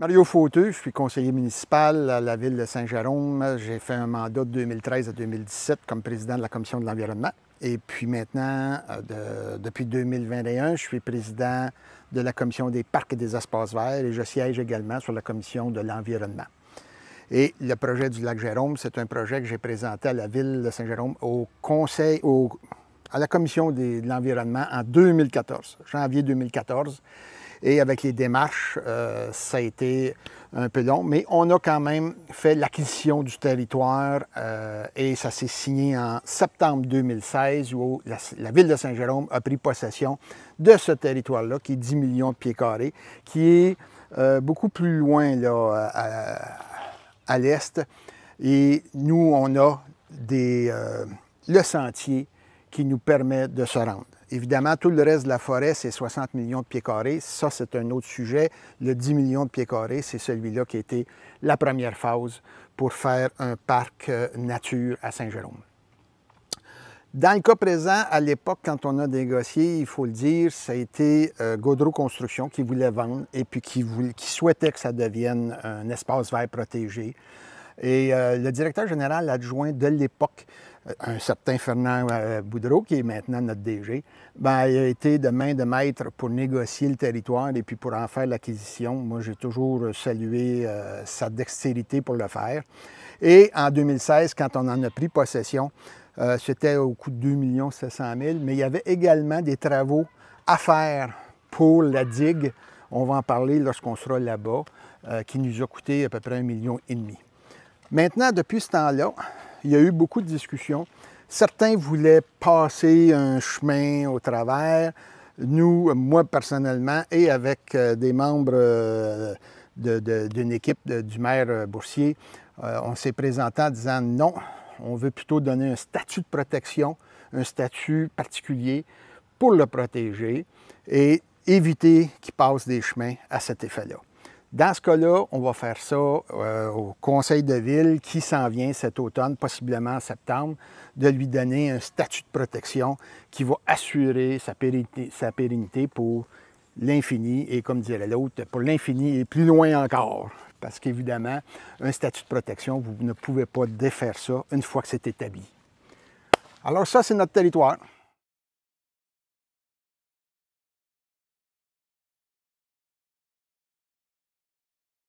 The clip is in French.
Mario Fauteux, je suis conseiller municipal à la ville de Saint-Jérôme. J'ai fait un mandat de 2013 à 2017 comme président de la commission de l'environnement. Et puis maintenant, euh, depuis 2021, je suis président de la commission des parcs et des espaces verts et je siège également sur la commission de l'environnement. Et le projet du lac Jérôme, c'est un projet que j'ai présenté à la ville de Saint-Jérôme au conseil, au, à la commission de l'environnement en 2014, janvier 2014. Et avec les démarches, euh, ça a été un peu long, mais on a quand même fait l'acquisition du territoire euh, et ça s'est signé en septembre 2016 où la, ville de Saint-Jérôme a pris possession de ce territoire-là qui est 10 millions de pieds carrés, qui est euh, beaucoup plus loin là, à, l'est. Et nous, on a des, le sentier qui nous permet de se rendre. Évidemment, tout le reste de la forêt, c'est 60 millions de pieds carrés. Ça, c'est un autre sujet. Le 10 millions de pieds carrés, c'est celui-là qui a été la première phase pour faire un parc euh, nature à Saint-Jérôme. Dans le cas présent, à l'époque, quand on a négocié, il faut le dire, ça a été euh, Gaudreau Construction qui voulait vendre et puis qui souhaitait que ça devienne un espace vert protégé. Et euh, le directeur général adjoint de l'époque, euh, un certain Fernand euh, Boudreau, qui est maintenant notre DG, ben, il a été de main de maître pour négocier le territoire et puis pour en faire l'acquisition. Moi, j'ai toujours salué sa dextérité pour le faire. Et en 2016, quand on en a pris possession, c'était au coût de 2 700 000, mais il y avait également des travaux à faire pour la digue. On va en parler lorsqu'on sera là-bas, qui nous a coûté à peu près un million et demi. Maintenant, depuis ce temps-là, il y a eu beaucoup de discussions. Certains voulaient passer un chemin au travers. Nous, moi personnellement, et avec euh, des membres euh, d'une équipe du maire euh, Boursier, on s'est présenté en disant non, on veut plutôt donner un statut de protection, un statut particulier pour le protéger et éviter qu'il passe des chemins à cet effet-là. Dans ce cas-là, on va faire ça euh, au conseil de ville qui s'en vient cet automne, possiblement en septembre, de lui donner un statut de protection qui va assurer sa pérennité, sa pérennité pour l'infini et, comme dirait l'autre, pour l'infini et plus loin encore. Parce qu'évidemment, un statut de protection, vous ne pouvez pas défaire ça une fois que c'est établi. Alors ça, c'est notre territoire.